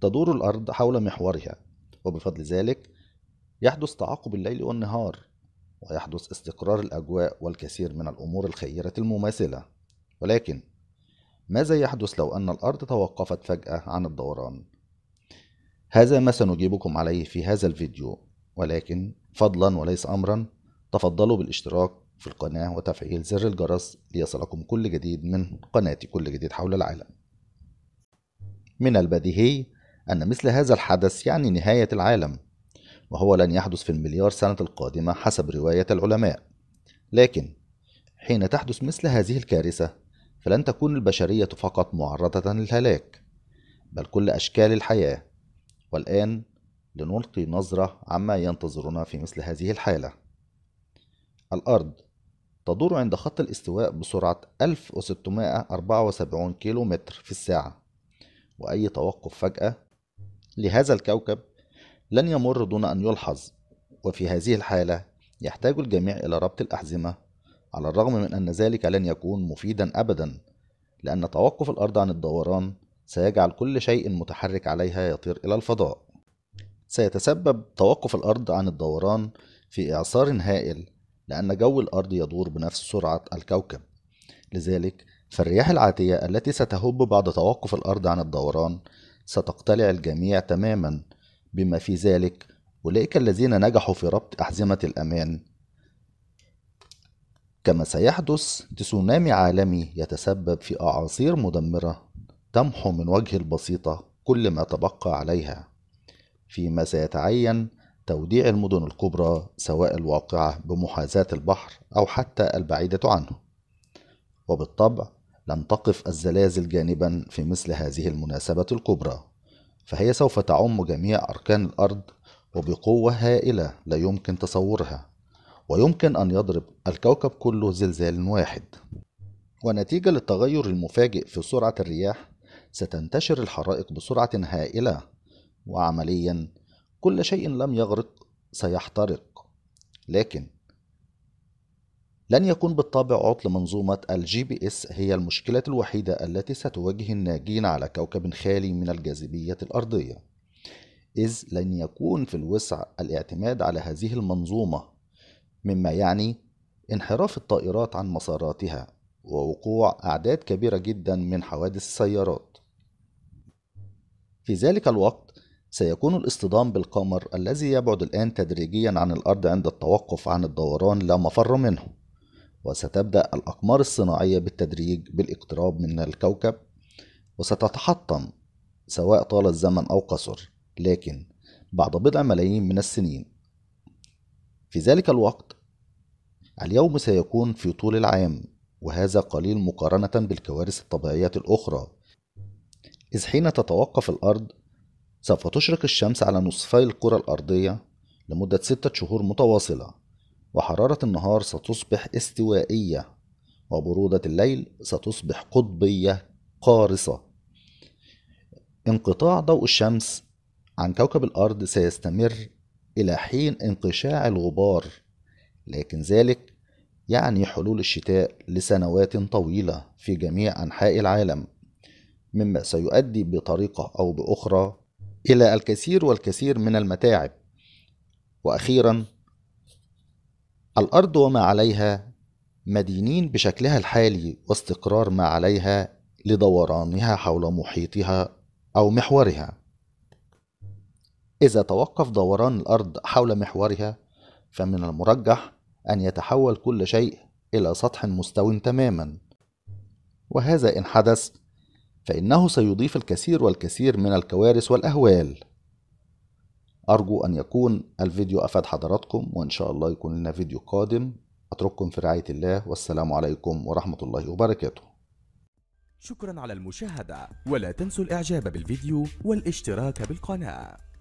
تدور الأرض حول محورها وبفضل ذلك يحدث تعاقب الليل والنهار ويحدث استقرار الأجواء والكثير من الأمور الخيرة المماثلة ولكن ماذا يحدث لو أن الأرض توقفت فجأة عن الدوران؟ هذا ما سنجيبكم عليه في هذا الفيديو ولكن فضلا وليس أمرا تفضلوا بالاشتراك في القناة وتفعيل زر الجرس ليصلكم كل جديد من قناتي كل جديد حول العالم من البديهي أن مثل هذا الحدث يعني نهاية العالم وهو لن يحدث في المليار سنة القادمة حسب رواية العلماء لكن حين تحدث مثل هذه الكارثة فلن تكون البشرية فقط معرضة للهلاك بل كل أشكال الحياة والآن لنلقي نظرة عما ينتظرنا في مثل هذه الحالة الأرض تدور عند خط الاستواء بسرعة 1674 كيلومتر في الساعة وأي توقف فجأة لهذا الكوكب لن يمر دون أن يلحظ وفي هذه الحالة يحتاج الجميع إلى ربط الأحزمة على الرغم من أن ذلك لن يكون مفيدا أبدا لأن توقف الأرض عن الدوران سيجعل كل شيء متحرك عليها يطير إلى الفضاء سيتسبب توقف الأرض عن الدوران في إعصار هائل لأن جو الأرض يدور بنفس سرعة الكوكب لذلك فالرياح العاتية التي ستهب بعد توقف الأرض عن الدوران ستقتلع الجميع تماما بما في ذلك أولئك الذين نجحوا في ربط أحزمة الأمان كما سيحدث تسونامي عالمي يتسبب في أعاصير مدمرة تمحو من وجه البسيطة كل ما تبقى عليها فيما سيتعين توديع المدن الكبرى سواء الواقعة بمحاذاة البحر أو حتى البعيدة عنه وبالطبع لن تقف الزلازل جانبا في مثل هذه المناسبة الكبرى فهي سوف تعم جميع أركان الأرض وبقوة هائلة لا يمكن تصورها ويمكن أن يضرب الكوكب كله زلزال واحد ونتيجة للتغير المفاجئ في سرعة الرياح ستنتشر الحرائق بسرعة هائلة وعمليا كل شيء لم يغرق سيحترق لكن لن يكون بالطبع عطل منظومة الجي بي اس هي المشكلة الوحيدة التي ستواجه الناجين على كوكب خالي من الجاذبية الأرضية إذ لن يكون في الوسع الاعتماد على هذه المنظومة مما يعني انحراف الطائرات عن مساراتها ووقوع أعداد كبيرة جدا من حوادث السيارات في ذلك الوقت سيكون الاصطدام بالقمر الذي يبعد الآن تدريجيا عن الأرض عند التوقف عن الدوران لا مفر منه وستبدأ الأقمار الصناعية بالتدريج بالاقتراب من الكوكب وستتحطم سواء طال الزمن أو قصر لكن بعد بضع ملايين من السنين في ذلك الوقت اليوم سيكون في طول العام وهذا قليل مقارنة بالكوارث الطبيعية الأخرى إذ حين تتوقف الأرض سوف تشرق الشمس على نصفي الكرة الأرضية لمدة ستة شهور متواصلة وحرارة النهار ستصبح استوائية وبرودة الليل ستصبح قطبية قارصة انقطاع ضوء الشمس عن كوكب الأرض سيستمر إلى حين انقشاع الغبار لكن ذلك يعني حلول الشتاء لسنوات طويلة في جميع أنحاء العالم مما سيؤدي بطريقة أو بأخرى إلى الكثير والكثير من المتاعب وأخيرا الأرض وما عليها مدينين بشكلها الحالي واستقرار ما عليها لدورانها حول محيطها أو محورها. إذا توقف دوران الأرض حول محورها، فمن المرجح أن يتحول كل شيء إلى سطح مستو تماما. وهذا إن حدث، فإنه سيضيف الكثير والكثير من الكوارث والأهوال. أرجو أن يكون الفيديو أفاد حضراتكم وإن شاء الله يكون لنا فيديو قادم أترككم في رعاية الله والسلام عليكم ورحمة الله وبركاته شكرا على المشاهدة ولا تنسوا الإعجاب بالفيديو والاشتراك بالقناة